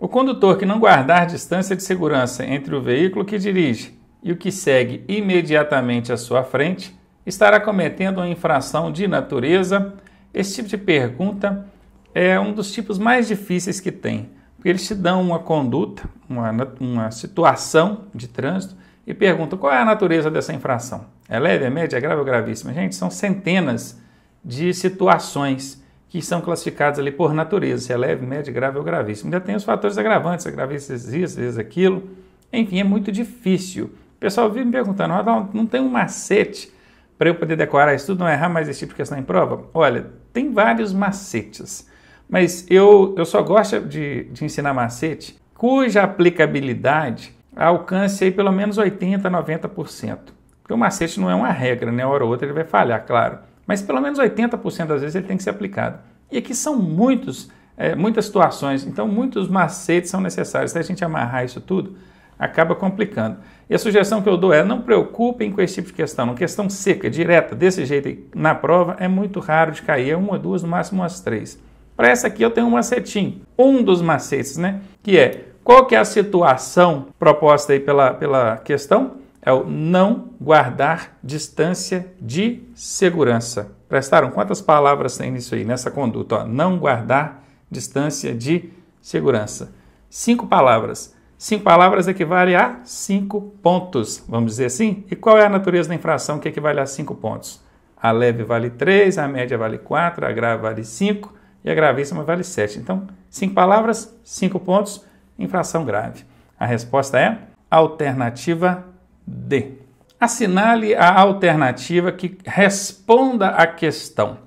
O condutor que não guardar distância de segurança entre o veículo que dirige e o que segue imediatamente à sua frente estará cometendo uma infração de natureza. Esse tipo de pergunta é um dos tipos mais difíceis que tem, porque eles te dão uma conduta, uma, uma situação de trânsito e perguntam qual é a natureza dessa infração. É leve, é média, é grave ou gravíssima? Gente, são centenas de situações que são classificados ali por natureza, se é leve, médio, grave ou gravíssimo. Ainda tem os fatores agravantes, se é gravíssimo, isso, isso, aquilo. Enfim, é muito difícil. O pessoal vive me perguntando, não tem um macete para eu poder decorar isso tudo, não é errar mais esse tipo de questão em prova? Olha, tem vários macetes, mas eu, eu só gosto de, de ensinar macete cuja aplicabilidade alcance aí pelo menos 80%, 90%. Porque o macete não é uma regra, né? Uma hora ou outra ele vai falhar, claro mas pelo menos 80% das vezes ele tem que ser aplicado. E aqui são muitos, é, muitas situações, então muitos macetes são necessários. Se a gente amarrar isso tudo, acaba complicando. E a sugestão que eu dou é: não preocupem com esse tipo de questão. Uma questão seca, direta, desse jeito na prova, é muito raro de cair. É uma, duas, no máximo umas três. Para essa aqui eu tenho um macetinho, um dos macetes, né? Que é qual que é a situação proposta aí pela, pela questão é o não guardar distância de segurança. Prestaram? Quantas palavras tem nisso aí, nessa conduta? Ó, não guardar distância de segurança. Cinco palavras. Cinco palavras equivale a cinco pontos, vamos dizer assim? E qual é a natureza da infração que equivale a cinco pontos? A leve vale três, a média vale quatro, a grave vale cinco e a gravíssima vale sete. Então, cinco palavras, cinco pontos, infração grave. A resposta é alternativa D. Assinale a alternativa que responda à questão.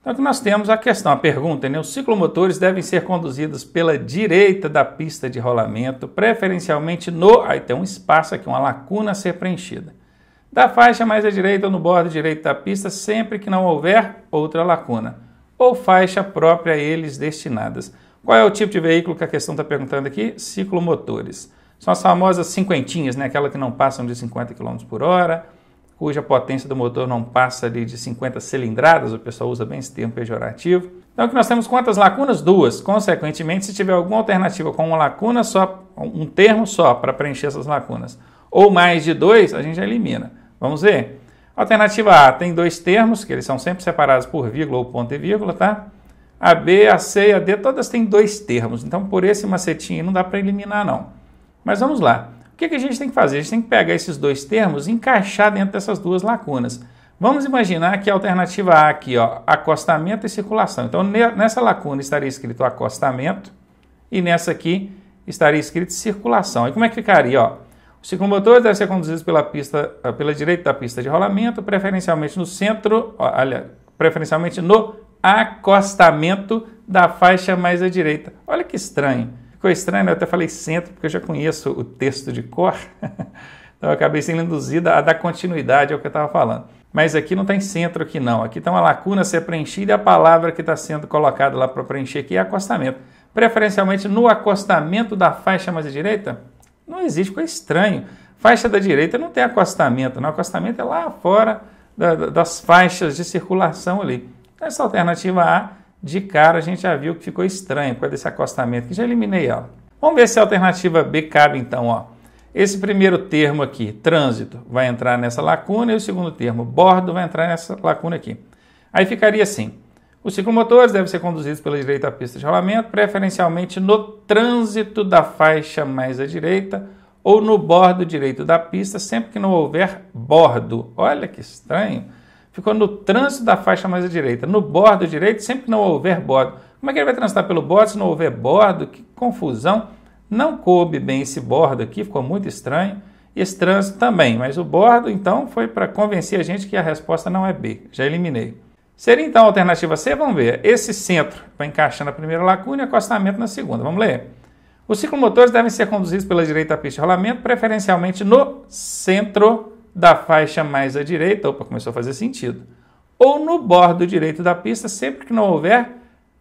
Então aqui nós temos a questão, a pergunta, né? Os ciclomotores devem ser conduzidos pela direita da pista de rolamento, preferencialmente no... Aí tem um espaço aqui, uma lacuna a ser preenchida. Da faixa mais à direita ou no bordo direito da pista, sempre que não houver outra lacuna. Ou faixa própria a eles destinadas. Qual é o tipo de veículo que a questão está perguntando aqui? Ciclomotores. São as famosas cinquentinhas, né? aquela que não passam de 50 km por hora, cuja potência do motor não passa ali de 50 cilindradas, o pessoal usa bem esse termo pejorativo. Então que nós temos quantas lacunas? Duas. Consequentemente, se tiver alguma alternativa com uma lacuna só, um termo só para preencher essas lacunas, ou mais de dois, a gente já elimina. Vamos ver? Alternativa A tem dois termos, que eles são sempre separados por vírgula ou ponto e vírgula, tá? A B, a C e a D, todas têm dois termos. Então, por esse macetinho não dá para eliminar, não. Mas vamos lá. O que, a gente tem que fazer? A gente tem que pegar esses dois termos e encaixar dentro dessas duas lacunas. Vamos imaginar que a alternativa A aqui, ó, acostamento e circulação. Então, nessa lacuna estaria escrito acostamento e nessa aqui estaria escrito circulação. E como é que ficaria? Ó? Os ciclomotores devem ser conduzidos pela pista, ah, pela direita da pista de rolamento, preferencialmente no centro, ó, olha, preferencialmente no acostamento da faixa mais à direita. Olha que estranho. Ficou estranho, né? eu até falei centro, porque eu já conheço o texto de cor. então eu acabei sendo induzida a dar continuidade ao que eu estava falando. Mas aqui não tem centro aqui não. Aqui está uma lacuna a ser preenchida e a palavra que está sendo colocada lá para preencher aqui é acostamento. Preferencialmente no acostamento da faixa mais à direita? Não existe, ficou estranho. Faixa da direita não tem acostamento, não. Né? Acostamento é lá fora da, das faixas de circulação ali. Essa alternativa A de cara a gente já viu que ficou estranho com esse acostamento, que já eliminei ela. Vamos ver se a alternativa B cabe então, ó. Esse primeiro termo aqui, trânsito, vai entrar nessa lacuna e o segundo termo, bordo, vai entrar nessa lacuna aqui. Aí ficaria assim: os ciclomotores devem ser conduzidos pela direita à pista de rolamento, preferencialmente no trânsito da faixa mais à direita ou no bordo direito da pista, sempre que não houver bordo. Olha que estranho ficou no trânsito da faixa mais à direita. No bordo direito, sempre que não houver bordo. Como é que ele vai transitar pelo bordo se não houver bordo? Que confusão. Não coube bem esse bordo aqui, ficou muito estranho. Esse trânsito também, mas o bordo então foi para convencer a gente que a resposta não é B. Já eliminei. Seria então a alternativa C? Vamos ver. Esse centro vai encaixar na primeira lacuna e acostamento na segunda. Vamos ler. Os ciclomotores devem ser conduzidos pela direita à pista de rolamento, preferencialmente no centro da faixa mais à direita, opa, começou a fazer sentido, ou no bordo direito da pista, sempre que não houver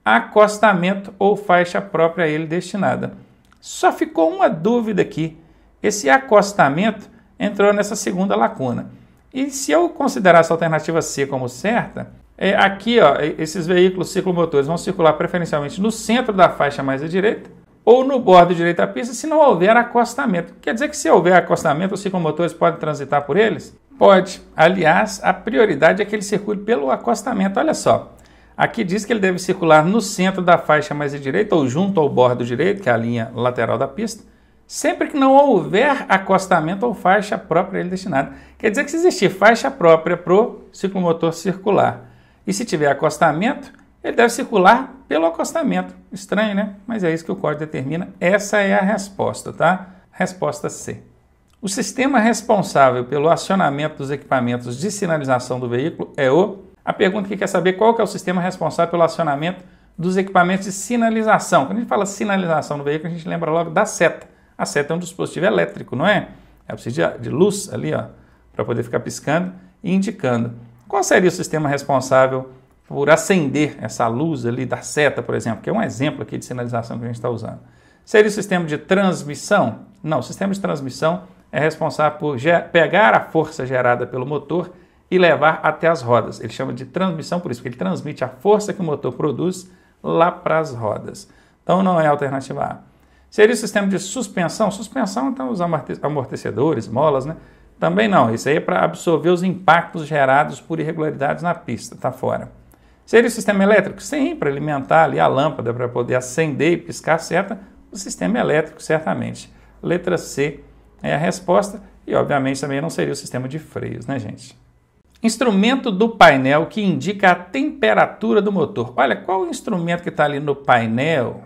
acostamento ou faixa própria a ele destinada. Só ficou uma dúvida aqui. Esse acostamento entrou nessa segunda lacuna. E se eu considerar essa alternativa C como certa, é, aqui ó, esses veículos ciclomotores vão circular preferencialmente no centro da faixa mais à direita, ou no bordo direito da pista se não houver acostamento. Quer dizer que se houver acostamento, os ciclomotores podem transitar por eles? Pode. Aliás, a prioridade é que ele circule pelo acostamento. Olha só. Aqui diz que ele deve circular no centro da faixa mais à direita ou junto ao bordo direito, que é a linha lateral da pista, sempre que não houver acostamento ou faixa própria a ele destinada. Quer dizer que se existir faixa própria para o ciclomotor circular e se tiver acostamento, ele deve circular pelo acostamento. Estranho, né? Mas é isso que o código determina. Essa é a resposta, tá? Resposta C. O sistema responsável pelo acionamento dos equipamentos de sinalização do veículo é o. A pergunta que quer saber qual que é o sistema responsável pelo acionamento dos equipamentos de sinalização. Quando a gente fala sinalização do veículo, a gente lembra logo da seta. A seta é um dispositivo elétrico, não é? É preciso de luz ali, ó, para poder ficar piscando e indicando. Qual seria o sistema responsável por acender essa luz ali da seta, por exemplo, que é um exemplo aqui de sinalização que a gente está usando. Seria o sistema de transmissão? Não, o sistema de transmissão é responsável por pegar a força gerada pelo motor e levar até as rodas. Ele chama de transmissão por isso, porque ele transmite a força que o motor produz lá para as rodas. Então não é a alternativa A. Seria o sistema de suspensão? Suspensão, então, os amortecedores, molas, né? Também não. Isso aí é para absorver os impactos gerados por irregularidades na pista, tá fora. Seria o sistema elétrico? Sim, para alimentar ali a lâmpada, para poder acender e piscar certa, o sistema elétrico, certamente. Letra C é a resposta, e obviamente também não seria o sistema de freios, né, gente? Instrumento do painel que indica a temperatura do motor. Olha, qual o instrumento que está ali no painel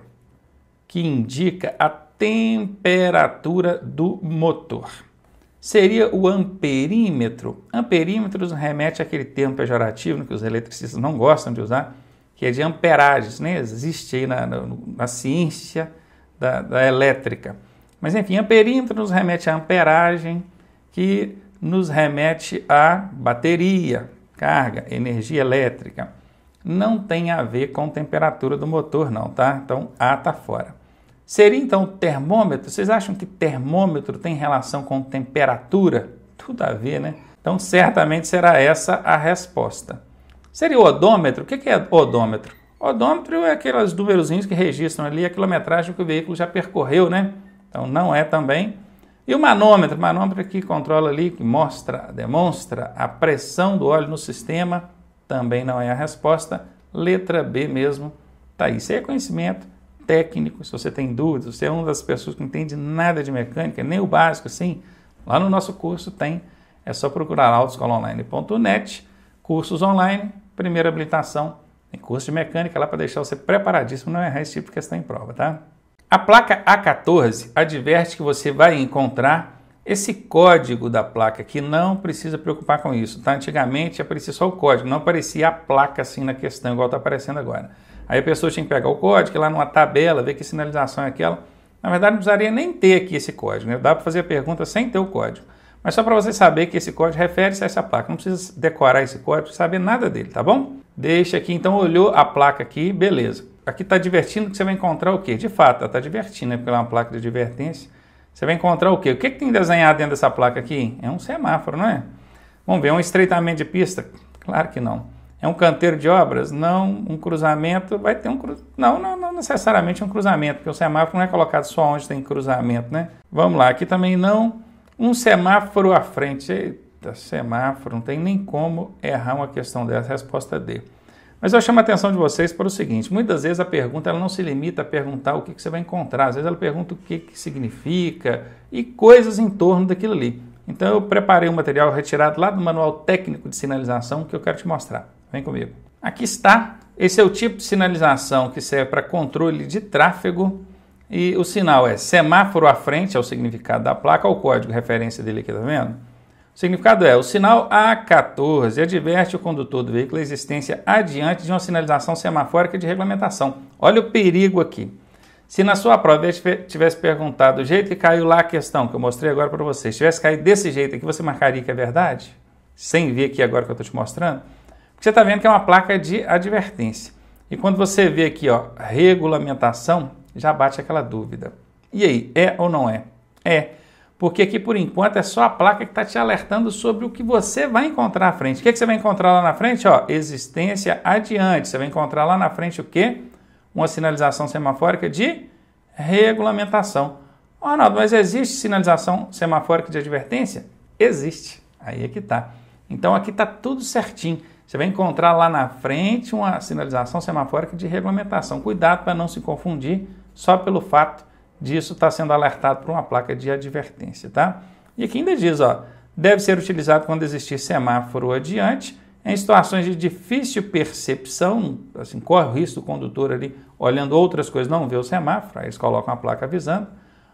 que indica a temperatura do motor? seria o amperímetro. Amperímetros remete àquele termo pejorativo que os eletricistas não gostam de usar, que é de amperagens, né? existe aí na, na, na ciência da, da, elétrica. Mas enfim, amperímetro nos remete à amperagem, que nos remete à bateria, carga, energia elétrica. Não tem a ver com temperatura do motor, não, tá? Então A está fora. Seria então o termômetro? Vocês acham que termômetro tem relação com temperatura? Tudo a ver, né? Então, certamente será essa a resposta. Seria o odômetro? O que é odômetro? Odômetro é aqueles númerozinhos que registram ali a quilometragem que o veículo já percorreu, né? Então, não é também. E o manômetro? manômetro é que controla ali, que mostra, demonstra a pressão do óleo no sistema. Também não é a resposta. Letra B mesmo. Tá aí. Isso aí é conhecimento técnico, se você tem dúvidas, se você é uma das pessoas que não entende nada de mecânica, nem o básico assim, lá no nosso curso tem, é só procurar autoescolaonline.net, cursos online, primeira habilitação, tem curso de mecânica lá para deixar você preparadíssimo, não errar esse tipo de questão em prova, tá? A placa A14 adverte que você vai encontrar esse código da placa, que não precisa preocupar com isso, tá? Antigamente aparecia só o código, não aparecia a placa assim na questão, igual está aparecendo agora. Aí a pessoa tinha que pegar o código, ir lá numa tabela, ver que sinalização é aquela. Na verdade, não precisaria nem ter aqui esse código, né? dá para fazer a pergunta sem ter o código. Mas só para você saber que esse código refere-se a essa placa. Não precisa decorar esse código, saber nada dele, tá bom? Deixa aqui, então olhou a placa aqui, beleza. Aqui está divertindo que você vai encontrar o quê? De fato, está divertindo, né? porque ela é uma placa de advertência. Você vai encontrar o quê? O que, que tem desenhado dentro dessa placa aqui? É um semáforo, não é? Vamos ver, um estreitamento de pista? Claro que não. É um canteiro de obras? Não. Um cruzamento vai ter um cru... não, não, não necessariamente um cruzamento, porque o semáforo não é colocado só onde tem cruzamento, né? Vamos lá, aqui também não. Um semáforo à frente. Eita, semáforo, não tem nem como errar uma questão dessa, resposta é D. Mas eu chamo a atenção de vocês para o seguinte: muitas vezes a pergunta ela não se limita a perguntar o que, que você vai encontrar, às vezes ela pergunta o que, que significa e coisas em torno daquilo ali. Então eu preparei um material retirado lá do manual técnico de sinalização que eu quero te mostrar. Vem comigo. Aqui está. Esse é o tipo de sinalização que serve para controle de tráfego e o sinal é semáforo à frente, é o significado da placa, o código referência dele aqui, tá vendo? O significado é, o sinal A14 adverte o condutor do veículo a existência adiante de uma sinalização semafórica de regulamentação. Olha o perigo aqui. Se na sua prova eu tivesse perguntado do jeito que caiu lá a questão, que eu mostrei agora para vocês, tivesse caído desse jeito aqui, você marcaria que é verdade? Sem ver aqui agora que eu estou te mostrando? você está vendo que é uma placa de advertência. E quando você vê aqui, ó, regulamentação, já bate aquela dúvida. E aí, é ou não é? É, porque aqui por enquanto é só a placa que está te alertando sobre o que você vai encontrar à frente. O que, é que você vai encontrar lá na frente? Ó, existência adiante. Você vai encontrar lá na frente o quê? Uma sinalização semafórica de regulamentação. Oh, Arnaldo, mas existe sinalização semafórica de advertência? Existe. Aí é que tá. Então aqui está tudo certinho. Você vai encontrar lá na frente uma sinalização semafórica de regulamentação. Cuidado para não se confundir só pelo fato disso estar tá sendo alertado por uma placa de advertência, tá? E aqui ainda diz, ó, deve ser utilizado quando existir semáforo adiante, em situações de difícil percepção, assim, corre o risco do condutor ali olhando outras coisas, não vê o semáforo, aí eles colocam a placa avisando,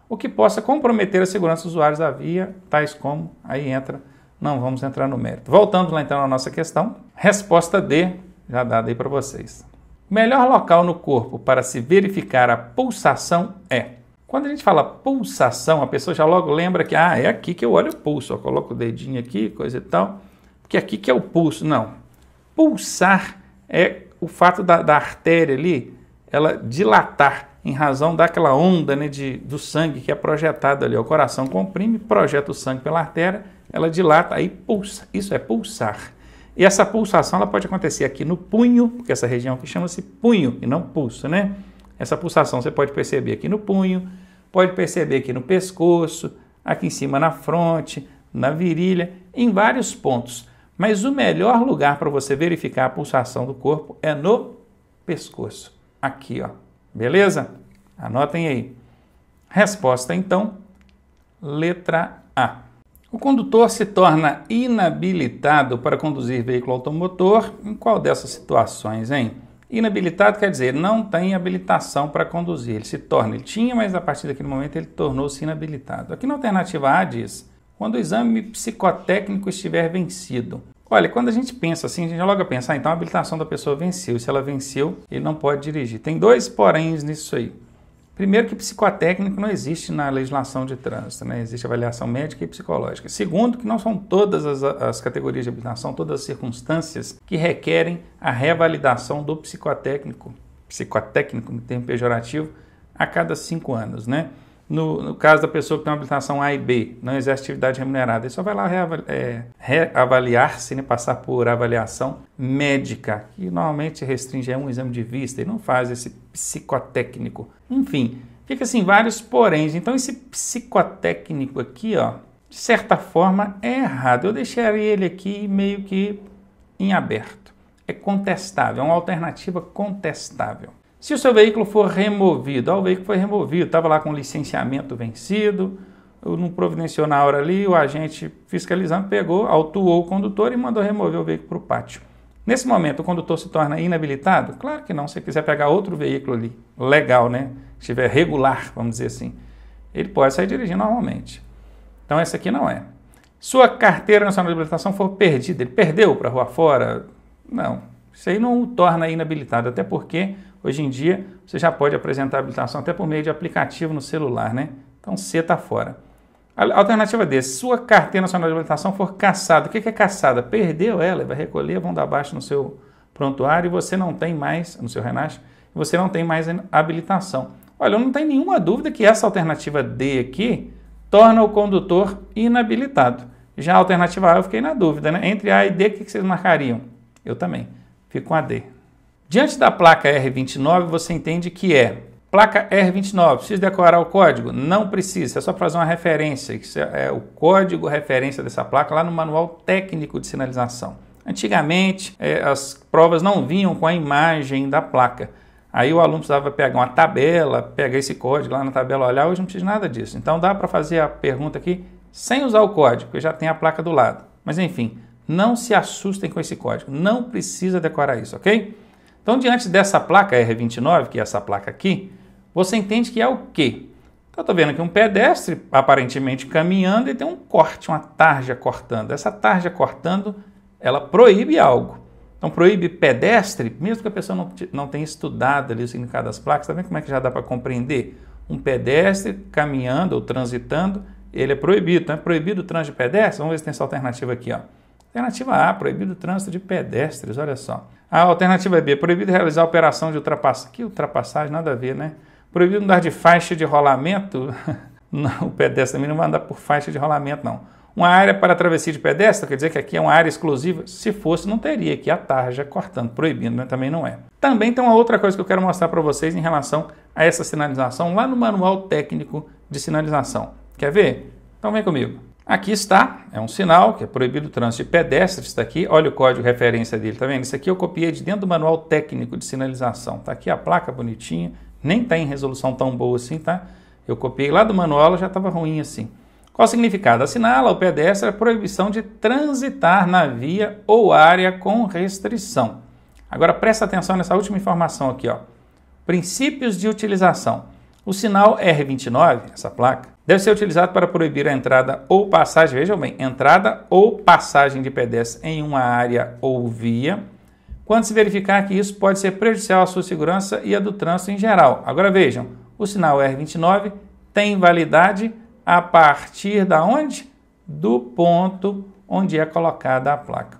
o que possa comprometer a segurança dos usuários da via, tais como, aí entra não vamos entrar no mérito. Voltando lá então à nossa questão, resposta D, já dada aí para vocês. Melhor local no corpo para se verificar a pulsação é. Quando a gente fala pulsação, a pessoa já logo lembra que ah, é aqui que eu olho o pulso, eu coloco o dedinho aqui, coisa e tal, porque aqui que é o pulso. Não. Pulsar é o fato da, da artéria ali ela dilatar em razão daquela onda né, de, do sangue que é projetado ali. O coração comprime, projeta o sangue pela artéria, ela dilata, aí pulsa. Isso é pulsar. E essa pulsação ela pode acontecer aqui no punho, porque é essa região aqui chama-se punho e não pulso, né? Essa pulsação você pode perceber aqui no punho, pode perceber aqui no pescoço, aqui em cima na fronte, na virilha, em vários pontos. Mas o melhor lugar para você verificar a pulsação do corpo é no pescoço, aqui, ó, Beleza? Anotem aí. Resposta então, letra A. O condutor se torna inabilitado para conduzir veículo automotor em qual dessas situações, hein? Inabilitado quer dizer não tem habilitação para conduzir. Ele se torna, ele tinha, mas a partir daquele momento ele tornou-se inabilitado. Aqui na alternativa A diz: quando o exame psicotécnico estiver vencido, Olha, quando a gente pensa assim, a gente logo pensa, ah, então a habilitação da pessoa venceu. Se ela venceu, ele não pode dirigir. Tem dois poréns nisso aí. Primeiro que psicotécnico não existe na legislação de trânsito, né? existe avaliação médica e psicológica. Segundo, que não são todas as, as categorias de habilitação, todas as circunstâncias que requerem a revalidação do psicotécnico, psicotécnico no termo pejorativo, a cada cinco anos. Né? No, no, caso da pessoa que tem uma habilitação A e B, não exerce atividade remunerada, ele só vai lá é, reavaliar-se, né, passar por avaliação médica, que normalmente restringe a um exame de vista e não faz esse psicotécnico. Enfim, fica assim vários poréns. Então, esse psicotécnico aqui, ó, de certa forma, é errado. Eu deixaria ele aqui meio que em aberto. É contestável, é uma alternativa contestável. Se o seu veículo for removido, o veículo foi removido, estava lá com licenciamento vencido, não providenciou na hora ali, o agente fiscalizando pegou, autuou o condutor e mandou remover o veículo para o pátio. Nesse momento, o condutor se torna inabilitado? Claro que não. Se quiser pegar outro veículo ali, legal, né? Estiver regular, vamos dizer assim, ele pode sair dirigindo normalmente. Então, essa aqui não é. Sua carteira nacional de habilitação for perdida, ele perdeu para a rua fora? Não. Isso aí não o torna inabilitado, até porque Hoje em dia, você já pode apresentar habilitação até por meio de aplicativo no celular, né? Então, C está fora. Alternativa D, sua carteira nacional de habilitação for caçada. O que é caçada? Perdeu ela, vai recolher, vão dar baixo no seu prontuário e você não tem mais, no seu renasce, você não tem mais habilitação. Olha, eu não tenho nenhuma dúvida que essa alternativa D aqui torna o condutor inabilitado. Já a alternativa A eu fiquei na dúvida, né? Entre A e D, o que vocês marcariam? Eu também. Fico com a D. Diante da placa R29, você entende que é placa R29. Precisa decorar o código? Não precisa, é só fazer uma referência, que é, é o código referência dessa placa lá no manual técnico de sinalização. Antigamente, é, as provas não vinham com a imagem da placa. Aí o aluno precisava pegar uma tabela, pegar esse código lá na tabela, olhar. Hoje não precisa nada disso. Então dá para fazer a pergunta aqui sem usar o código, porque já tem a placa do lado. Mas enfim, não se assustem com esse código. Não precisa decorar isso, ok? Então, diante dessa placa R29, que é essa placa aqui, você entende que é o quê? Então, eu vendo aqui um pedestre aparentemente caminhando e tem um corte, uma tarja cortando. Essa tarja cortando, ela proíbe algo. Então, proíbe pedestre, mesmo que a pessoa não, não tenha estudado ali o significado das placas, tá vendo como é que já dá para compreender? Um pedestre caminhando ou transitando, ele é proibido. Então, é proibido o trânsito de pedestre? Vamos ver se tem essa alternativa aqui, ó. Alternativa A, proibido o trânsito de pedestres, olha só. A alternativa é B, proibido realizar operação de ultrapassagem. Que ultrapassagem, nada a ver, né? Proibido andar de faixa de rolamento. não, o pedestre também não vai andar por faixa de rolamento, não. Uma área para travessia de pedestre, quer dizer que aqui é uma área exclusiva? Se fosse, não teria aqui a tarja cortando, proibindo, né? também não é. Também tem uma outra coisa que eu quero mostrar para vocês em relação a essa sinalização lá no Manual Técnico de Sinalização. Quer ver? Então vem comigo. Aqui está, é um sinal que é proibido o trânsito de pedestres, está aqui, olha o código referência dele, tá vendo? Isso aqui eu copiei de dentro do manual técnico de sinalização, Está aqui a placa bonitinha, nem está em resolução tão boa assim, tá? Eu copiei lá do manual, já estava ruim assim. Qual o significado? Assinala o pedestre a proibição de transitar na via ou área com restrição. Agora presta atenção nessa última informação aqui, ó. Princípios de utilização. O sinal R29, essa placa, deve ser utilizado para proibir a entrada ou passagem, vejam bem, entrada ou passagem de pedestres em uma área ou via, quando se verificar que isso pode ser prejudicial à sua segurança e à do trânsito em geral. Agora vejam, o sinal R29 tem validade a partir da onde? Do ponto onde é colocada a placa.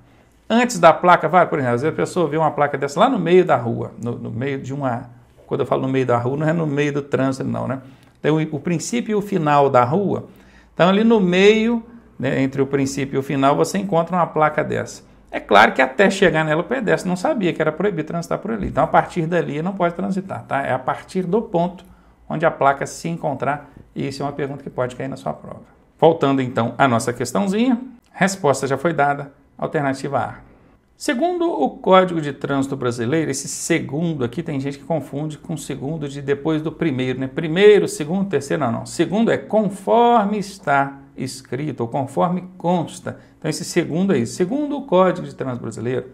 Antes da placa, vai, por exemplo, às vezes a pessoa vê uma placa dessa lá no meio da rua, no, no meio de uma. Quando eu falo no meio da rua, não é no meio do trânsito, não, né? Tem o princípio e o final da rua. Então, ali no meio, né, entre o princípio e o final, você encontra uma placa dessa. É claro que até chegar nela o pedestre não sabia que era proibido transitar por ali. Então, a partir dali não pode transitar, tá? É a partir do ponto onde a placa se encontrar. E isso é uma pergunta que pode cair na sua prova. Voltando então à nossa questãozinha, resposta já foi dada, alternativa A. Segundo o Código de Trânsito Brasileiro, esse segundo aqui tem gente que confunde com segundo de depois do primeiro, né? Primeiro, segundo, terceiro, não, não. Segundo é conforme está escrito ou conforme consta. Então esse segundo é isso. Segundo o Código de Trânsito Brasileiro,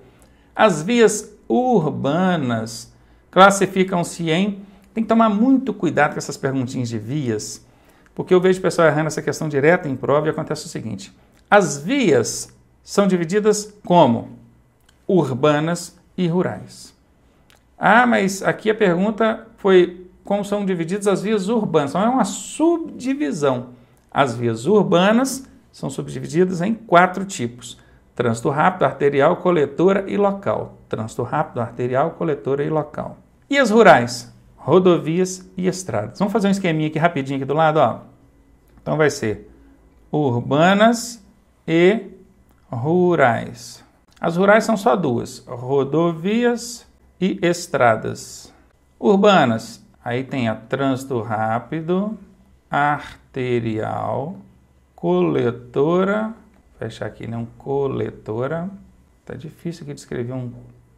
as vias urbanas classificam-se em tem que tomar muito cuidado com essas perguntinhas de vias, porque eu vejo o pessoal errando essa questão direta em prova e acontece o seguinte: as vias são divididas como urbanas e rurais. Ah, mas aqui a pergunta foi como são divididas as vias urbanas. Então é uma subdivisão. As vias urbanas são subdivididas em quatro tipos: trânsito rápido, arterial, coletora e local. Trânsito rápido, arterial, coletora e local. E as rurais? Rodovias e estradas. Vamos fazer um esqueminha aqui rapidinho aqui do lado, ó. Então vai ser urbanas e rurais. As rurais são só duas: rodovias e estradas. Urbanas, aí tem a trânsito rápido, arterial, coletora, fechar aqui, né? Um coletora. Tá difícil aqui descrever um,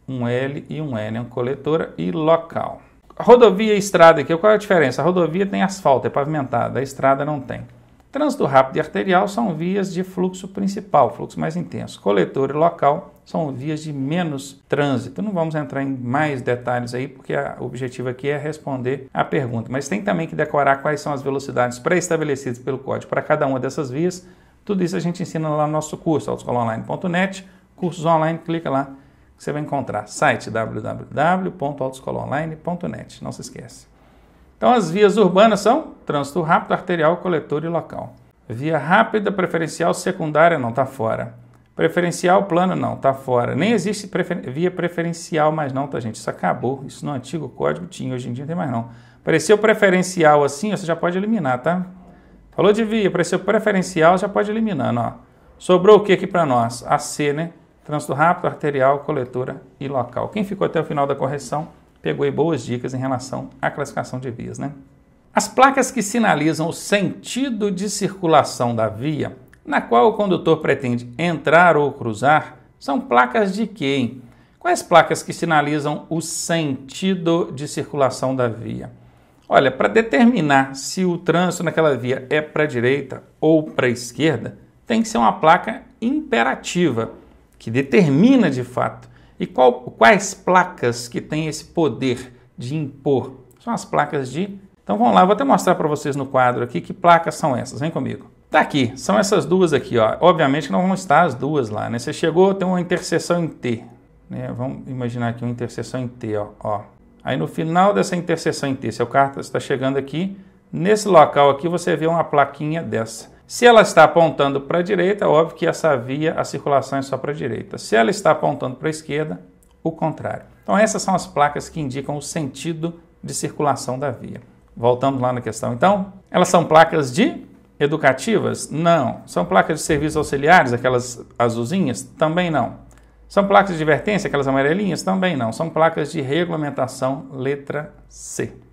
um L e um N, né? Um coletora e local. Rodovia e estrada aqui, qual é a diferença? A rodovia tem asfalto, é pavimentada, a estrada não tem. Trânsito rápido e arterial são vias de fluxo principal, fluxo mais intenso. Coletor e local são vias de menos trânsito. Não vamos entrar em mais detalhes aí, porque o objetivo aqui é responder a pergunta. Mas tem também que decorar quais são as velocidades pré-estabelecidas pelo código para cada uma dessas vias. Tudo isso a gente ensina lá no nosso curso, autoscolonline.net. Cursos online, clica lá que você vai encontrar. Site www.autoscolonline.net. Não se esquece. Então, as vias urbanas são trânsito rápido, arterial, coletor e local. Via rápida, preferencial, secundária, não está fora. Preferencial, plano, não, está fora. Nem existe prefer... via preferencial mais não, tá, gente? Isso acabou. Isso no antigo código tinha, hoje em dia não tem mais não. Apareceu preferencial assim, você já pode eliminar, tá? Falou de via, apareceu preferencial, já pode eliminando, ó. Sobrou o que aqui para nós? AC, né? Trânsito rápido, arterial, coletora e local. Quem ficou até o final da correção, pegou aí boas dicas em relação à classificação de vias, né? As placas que sinalizam o sentido de circulação da via, na qual o condutor pretende entrar ou cruzar, são placas de quê? Quais placas que sinalizam o sentido de circulação da via? Olha, para determinar se o trânsito naquela via é para a direita ou para a esquerda, tem que ser uma placa imperativa, que determina de fato e qual, quais placas que têm esse poder de impor? São as placas de. Então vamos lá, vou até mostrar para vocês no quadro aqui que placas são essas. Vem comigo. Tá aqui, são essas duas aqui, ó. Obviamente que não vão estar as duas lá, né? Você chegou, tem uma interseção em T, né? Vamos imaginar aqui uma interseção em T, ó. ó. Aí no final dessa interseção em T, seu carro tá, está chegando aqui, nesse local aqui você vê uma plaquinha dessa. Se ela está apontando para a direita, óbvio que essa via, a circulação é só para a direita. Se ela está apontando para a esquerda, o contrário. Então, essas são as placas que indicam o sentido de circulação da via. Voltando lá na questão, então, elas são placas de educativas? Não. São placas de serviços auxiliares, aquelas azulzinhas? Também não. São placas de advertência, aquelas amarelinhas? Também não. São placas de regulamentação, letra C.